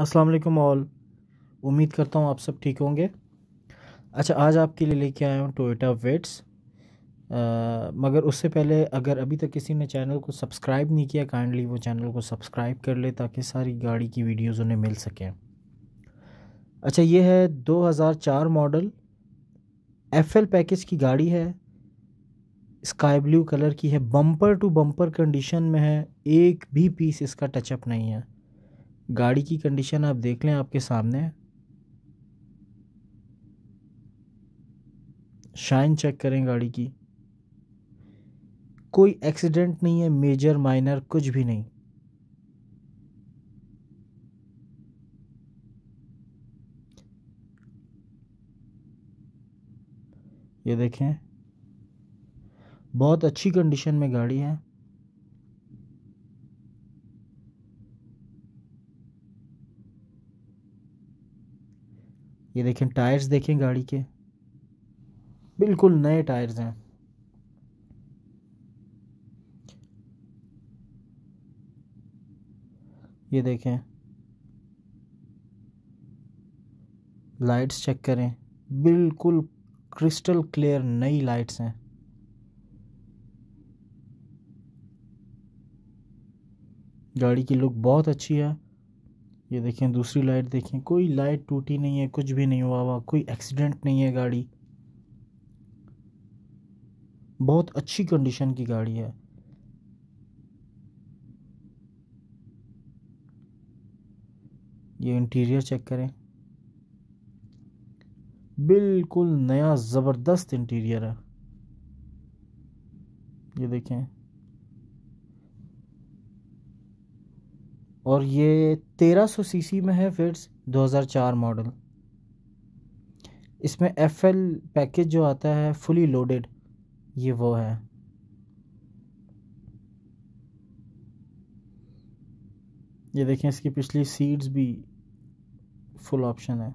अस्सलाम वालेकुम ऑल उम्मीद करता हूँ आप सब ठीक होंगे अच्छा आज आपके लिए लेके आया हूँ टोयोटा वेट्स मगर उससे पहले अगर अभी तक किसी ने चैनल को सब्सक्राइब नहीं किया काइंडली वो चैनल को सब्सक्राइब कर ले ताकि सारी गाड़ी की वीडियोस उन्हें मिल सकें अच्छा ये है 2004 मॉडल एफएल पैकेज की गाड़ी है स्काई ब्लू कलर की है बम्पर टू बम्पर कंडीशन में है एक भी पीस इसका टचअप नहीं है गाड़ी की कंडीशन आप देख लें आपके सामने शाइन चेक करें गाड़ी की कोई एक्सीडेंट नहीं है मेजर माइनर कुछ भी नहीं ये देखें बहुत अच्छी कंडीशन में गाड़ी है ये देखें टायर्स देखें गाड़ी के बिल्कुल नए टायर्स हैं ये देखें लाइट्स चेक करें बिल्कुल क्रिस्टल क्लियर नई लाइट्स हैं गाड़ी की लुक बहुत अच्छी है ये देखें दूसरी लाइट देखें कोई लाइट टूटी नहीं है कुछ भी नहीं हुआ हुआ कोई एक्सीडेंट नहीं है गाड़ी बहुत अच्छी कंडीशन की गाड़ी है ये इंटीरियर चेक करें बिल्कुल नया ज़बरदस्त इंटीरियर है ये देखें और ये 1300 सीसी में है फिट्स 2004 मॉडल इसमें एफ एल पैकेज जो आता है फुली लोडेड ये वो है ये देखें इसकी पिछली सीट्स भी फुल ऑप्शन है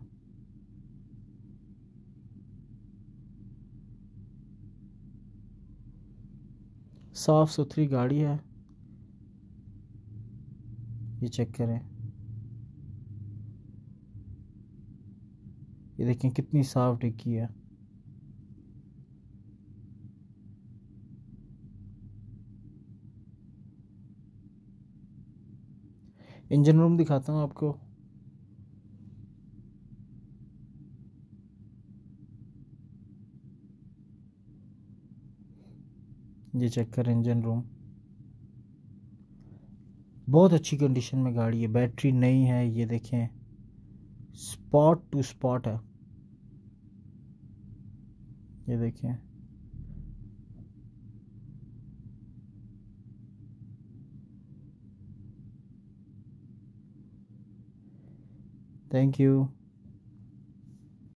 साफ़ सुथरी गाड़ी है ये चेक करें ये देखें कितनी साफ टिक्की है इंजन रूम दिखाता हूँ आपको ये चेक कर इंजन रूम बहुत अच्छी कंडीशन में गाड़ी है बैटरी नई है ये देखें स्पॉट टू स्पॉट है ये देखें थैंक यू